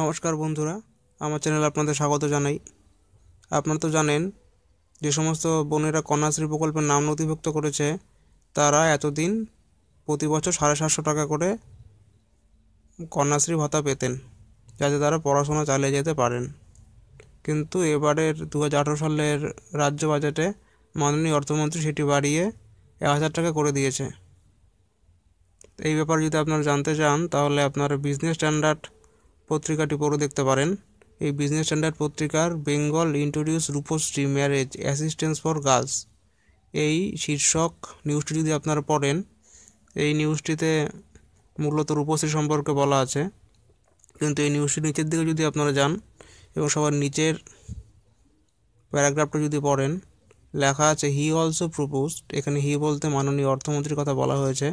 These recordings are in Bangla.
নমস্কার বন্ধুরা আমার চ্যানেলে আপনাদের স্বাগত জানাই আপনারা তো জানেন যে সমস্ত বোনেরা কন্যাশ্রী প্রকল্পের নাম নথিভুক্ত করেছে তারা এতদিন প্রতি বছর সাড়ে সাতশো টাকা করে কন্যাশ্রী ভাতা পেতেন যাতে তারা পড়াশোনা চালিয়ে যেতে পারেন কিন্তু এবারের দু সালের রাজ্য বাজেটে মাননীয় অর্থমন্ত্রী সেটি বাড়িয়ে এক হাজার টাকা করে দিয়েছে এই ব্যাপারে যদি আপনারা জানতে চান তাহলে আপনার বিজনেস স্ট্যান্ডার্ড পত্রিকাটি পড়ে দেখতে পারেন এই বিজনেস স্ট্যান্ডার্ড পত্রিকার Bengal introduce Rupashree marriage assistance for girls এই শীর্ষক নিউজটি যদি আপনারা পড়েন এই নিউজটিতে মূলত রূপশ্রী সম্পর্কে বলা আছে কিন্তু এই নিউজটির নিচের দিকে যদি আপনারা যান এবং সবার নিচের প্যারাগ্রাফটা যদি পড়েন লেখা আছে হি অলসো প্রপোজড এখানে হি বলতে মাননীয় অর্থমন্ত্রীর কথা বলা হয়েছে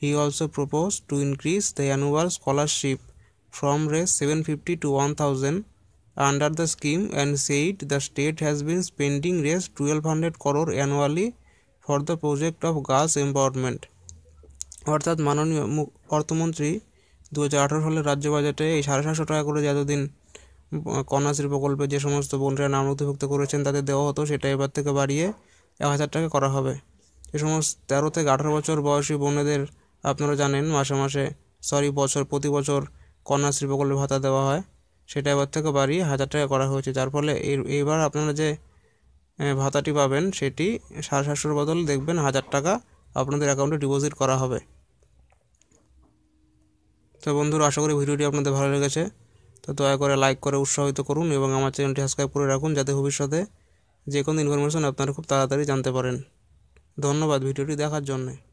he also propose to increase the annual scholarship from raise 750 to 1000 under the scheme and said the state has been spending raise 1200 crore annually for the project of gas empowerment অর্থাৎ মাননীয় অর্থমন্ত্রী দু সালের রাজ্য বাজেটে এই সাড়ে সাতশো টাকা করে যতদিন কন্যাশ্রী প্রকল্পে যে সমস্ত বোনরা নাম নথিভুক্ত করেছেন তাদের দেওয়া হতো সেটা এবার থেকে বাড়িয়ে এক হাজার টাকা করা হবে এ সমস্ত তেরো থেকে আঠারো বছর বয়সী বোনেদের আপনারা জানেন মাসে মাসে সরি বছর প্রতি বছর কন্যাশ্রী প্রকল্পে ভাতা দেওয়া হয় সেটা এবার থেকে বাড়িয়ে হাজার টাকা করা হয়েছে যার ফলে এবার আপনারা যে ভাতাটি পাবেন সেটি সাড়ে সাতশোর বদলে দেখবেন হাজার টাকা আপনাদের অ্যাকাউন্টে ডিপোজিট করা হবে তো বন্ধুরা আশা করি ভিডিওটি আপনাদের ভালো লেগেছে তো দয়া করে লাইক করে উৎসাহিত করুন এবং আমার চ্যানেলটি সাবস্ক্রাইব করে রাখুন যাতে ভবিষ্যতে যে কোনো ইনফরমেশন আপনারা খুব তাড়াতাড়ি জানতে পারেন ধন্যবাদ ভিডিওটি দেখার জন্যে